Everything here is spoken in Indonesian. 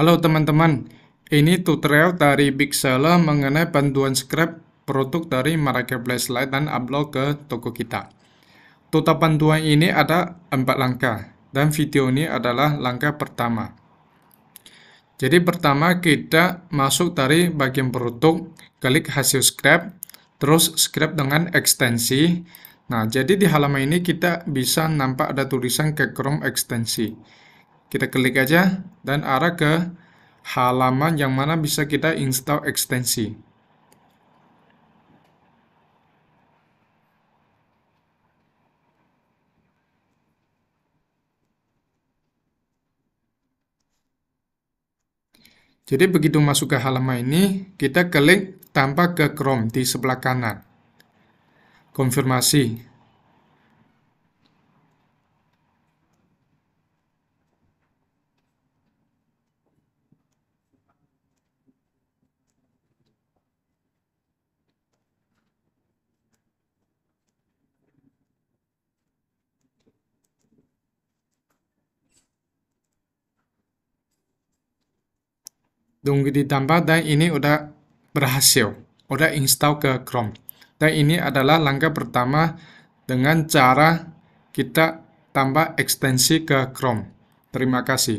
Halo teman-teman, ini tutorial dari Big Seller mengenai bantuan scrap produk dari Marketplace Lite dan upload ke toko kita. Total bantuan ini ada empat langkah, dan video ini adalah langkah pertama. Jadi pertama kita masuk dari bagian produk, klik hasil scrap, terus scrap dengan ekstensi. Nah, jadi di halaman ini kita bisa nampak ada tulisan Chrome ekstensi. Kita klik aja dan arah ke halaman yang mana bisa kita install ekstensi. Jadi begitu masuk ke halaman ini, kita klik tanpa ke Chrome di sebelah kanan. Konfirmasi. Tunggu ditambah dan ini udah berhasil, udah install ke Chrome. Dan ini adalah langkah pertama dengan cara kita tambah ekstensi ke Chrome. Terima kasih.